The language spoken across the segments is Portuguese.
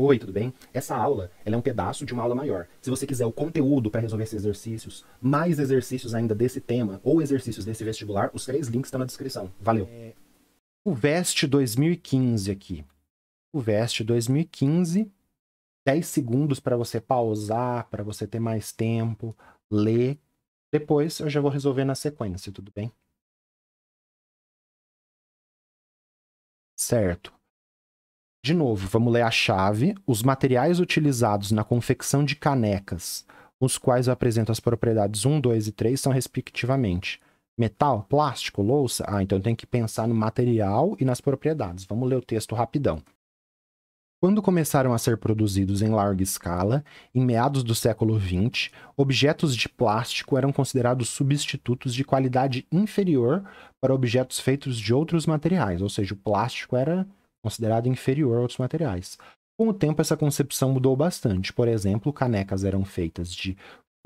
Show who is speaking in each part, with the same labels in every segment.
Speaker 1: Oi, tudo bem? Essa aula ela é um pedaço de uma aula maior. Se você quiser o conteúdo para resolver esses exercícios, mais exercícios ainda desse tema ou exercícios desse vestibular, os três links estão na descrição. Valeu! É... O VEST 2015 aqui. O VEST 2015, 10 segundos para você pausar, para você ter mais tempo, ler. Depois eu já vou resolver na sequência, tudo bem? Certo. De novo, vamos ler a chave, os materiais utilizados na confecção de canecas, os quais eu apresento as propriedades 1, 2 e 3 são respectivamente metal, plástico, louça. Ah, então tem que pensar no material e nas propriedades. Vamos ler o texto rapidão. Quando começaram a ser produzidos em larga escala, em meados do século XX, objetos de plástico eram considerados substitutos de qualidade inferior para objetos feitos de outros materiais, ou seja, o plástico era considerado inferior a outros materiais. Com o tempo, essa concepção mudou bastante. Por exemplo, canecas eram feitas de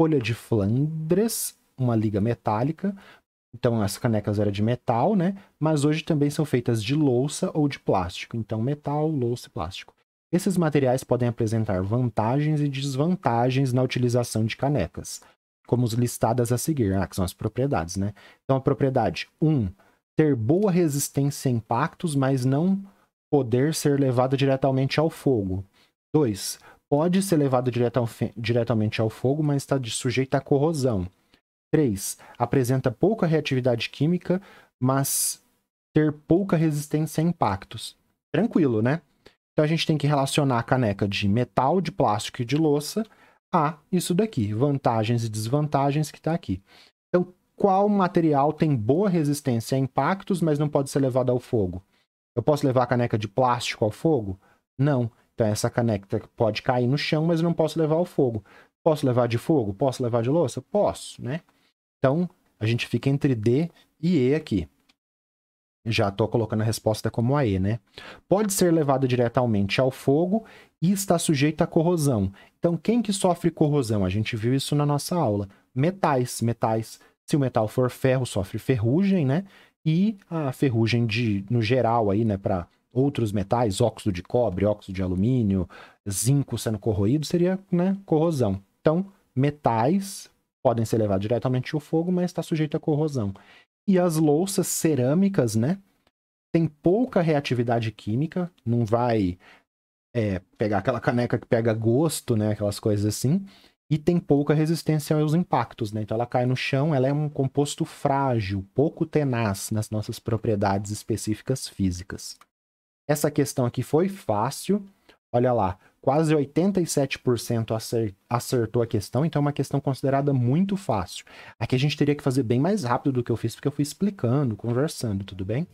Speaker 1: folha de Flandres, uma liga metálica. Então, as canecas eram de metal, né? Mas hoje também são feitas de louça ou de plástico. Então, metal, louça e plástico. Esses materiais podem apresentar vantagens e desvantagens na utilização de canecas, como os listadas a seguir, ah, que são as propriedades, né? Então, a propriedade 1, um, ter boa resistência a impactos, mas não poder ser levado diretamente ao fogo. 2. Pode ser levado direta, diretamente ao fogo, mas está sujeito à corrosão. 3. Apresenta pouca reatividade química, mas ter pouca resistência a impactos. Tranquilo, né? Então a gente tem que relacionar a caneca de metal, de plástico e de louça a isso daqui, vantagens e desvantagens que está aqui. Então, qual material tem boa resistência a impactos, mas não pode ser levado ao fogo? Eu posso levar a caneca de plástico ao fogo? Não. Então essa caneca pode cair no chão, mas eu não posso levar ao fogo. Posso levar de fogo? Posso levar de louça? Posso, né? Então a gente fica entre D e E aqui. Já estou colocando a resposta como a E, né? Pode ser levada diretamente ao fogo e está sujeita à corrosão. Então, quem que sofre corrosão? A gente viu isso na nossa aula. Metais, metais. Se o metal for ferro, sofre ferrugem, né? e a ferrugem de, no geral aí, né, para outros metais, óxido de cobre, óxido de alumínio, zinco sendo corroído, seria, né, corrosão. Então, metais podem ser levados diretamente ao fogo, mas está sujeito a corrosão. E as louças cerâmicas, né, tem pouca reatividade química, não vai é, pegar aquela caneca que pega gosto, né, aquelas coisas assim e tem pouca resistência aos impactos, né? Então ela cai no chão, ela é um composto frágil, pouco tenaz nas nossas propriedades específicas físicas. Essa questão aqui foi fácil. Olha lá, quase 87% acertou a questão, então é uma questão considerada muito fácil. Aqui a gente teria que fazer bem mais rápido do que eu fiz, porque eu fui explicando, conversando, tudo bem?